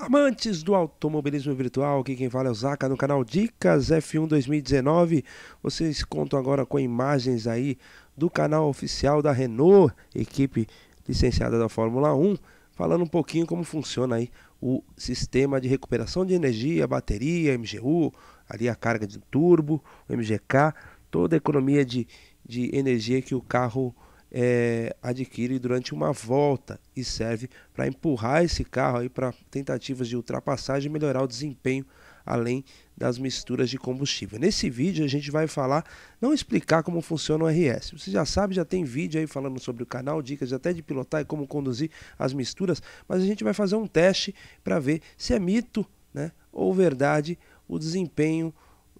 Amantes do automobilismo virtual, aqui quem fala é o Zaca no canal Dicas F1 2019. Vocês contam agora com imagens aí do canal oficial da Renault, equipe licenciada da Fórmula 1, falando um pouquinho como funciona aí o sistema de recuperação de energia, bateria, MGU, ali a carga de turbo, MGK, toda a economia de, de energia que o carro é, adquire durante uma volta e serve para empurrar esse carro aí para tentativas de ultrapassagem e melhorar o desempenho além das misturas de combustível. Nesse vídeo a gente vai falar, não explicar como funciona o RS. Você já sabe, já tem vídeo aí falando sobre o canal, dicas até de pilotar e como conduzir as misturas, mas a gente vai fazer um teste para ver se é mito, né, ou verdade o desempenho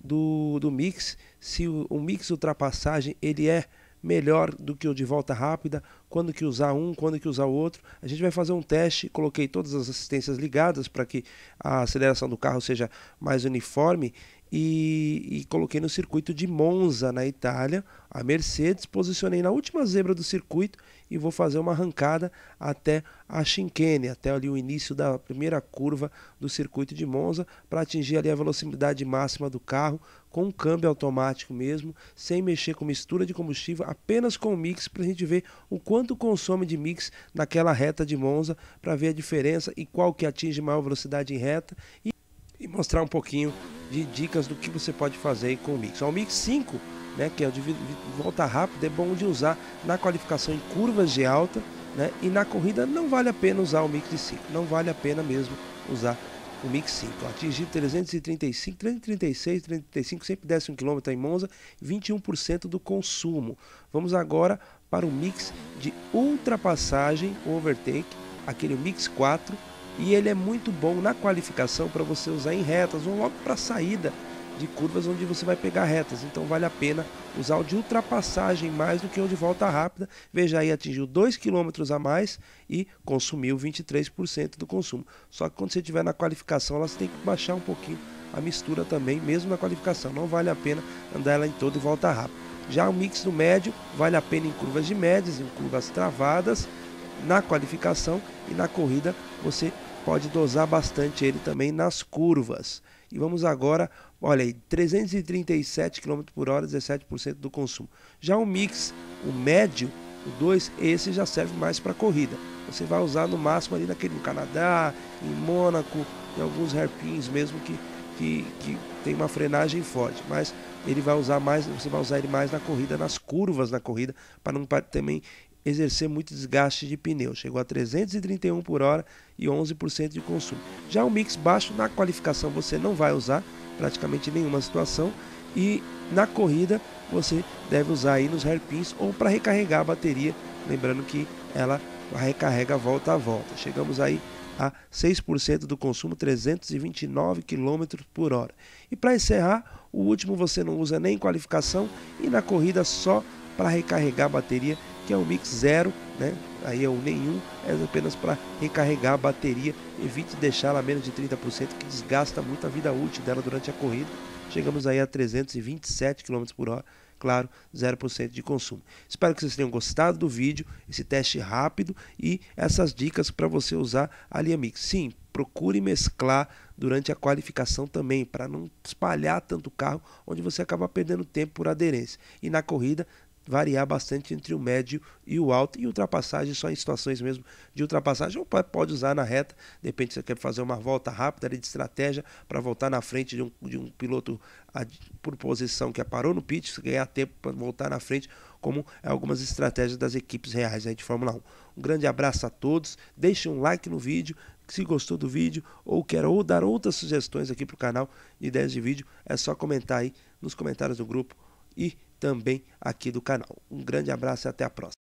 do, do mix, se o, o mix ultrapassagem ele é melhor do que o de volta rápida, quando que usar um, quando que usar o outro. A gente vai fazer um teste, coloquei todas as assistências ligadas para que a aceleração do carro seja mais uniforme e, e, coloquei no circuito de Monza, na Itália, a Mercedes. Posicionei na última zebra do circuito e vou fazer uma arrancada até a Chinquene, até ali o início da primeira curva do circuito de Monza, para atingir ali a velocidade máxima do carro com um câmbio automático mesmo, sem mexer com mistura de combustível, apenas com mix para a gente ver o quanto consome de mix naquela reta de Monza, para ver a diferença e qual que atinge maior velocidade em reta. E e mostrar um pouquinho de dicas do que você pode fazer com o Mix. O Mix 5, né, que é o de volta rápida, é bom de usar na qualificação em curvas de alta né, e na corrida não vale a pena usar o Mix 5, não vale a pena mesmo usar o Mix 5. Atingiu 335, 336, 335, sempre desce um quilômetro em Monza, 21% do consumo. Vamos agora para o mix de ultrapassagem, overtake, aquele Mix 4, e ele é muito bom na qualificação para você usar em retas ou logo para saída de curvas onde você vai pegar retas. Então vale a pena usar o de ultrapassagem mais do que o de volta rápida. Veja aí, atingiu 2 km a mais e consumiu 23% do consumo. Só que quando você estiver na qualificação, ela tem que baixar um pouquinho a mistura também, mesmo na qualificação. Não vale a pena andar ela em todo e volta rápida. Já o mix do médio vale a pena em curvas de médias, em curvas travadas, na qualificação e na corrida você pode dosar bastante ele também nas curvas. E vamos agora, olha aí, 337 km por hora, 17% do consumo. Já o mix, o médio, o 2, esse já serve mais para corrida. Você vai usar no máximo ali naquele, no Canadá, em Mônaco, em alguns hairpins mesmo que, que, que tem uma frenagem forte. Mas ele vai usar mais, você vai usar ele mais na corrida, nas curvas na corrida, para não também exercer muito desgaste de pneu. Chegou a 331 por hora e 11% de consumo. Já o mix baixo na qualificação você não vai usar praticamente nenhuma situação e na corrida você deve usar aí nos hairpins ou para recarregar a bateria, lembrando que ela recarrega volta a volta. Chegamos aí a 6% do consumo, 329 km por hora. E para encerrar, o último você não usa nem qualificação e na corrida só para recarregar a bateria que é o mix zero, né? Aí é o nenhum, é apenas para recarregar a bateria, evite deixá-la a menos de 30% que desgasta muito a vida útil dela durante a corrida. Chegamos aí a 327 km por hora, claro, 0% de consumo. Espero que vocês tenham gostado do vídeo, esse teste rápido e essas dicas para você usar a linha Mix. Sim, procure mesclar durante a qualificação também, para não espalhar tanto carro, onde você acaba perdendo tempo por aderência. E na corrida, variar bastante entre o médio e o alto. E ultrapassagem só em situações mesmo de ultrapassagem. Ou pode usar na reta, depende se você quer fazer uma volta rápida de estratégia para voltar na frente de um, de um piloto por posição que parou no pit, ganhar tempo para voltar na frente, como é algumas estratégias das equipes reais aí né, de Fórmula 1. Um grande abraço a todos, deixe um like no vídeo, se gostou do vídeo ou quer ou dar outras sugestões aqui para o canal de ideias de vídeo, é só comentar aí nos comentários do grupo e também aqui do canal. Um grande abraço e até a próxima.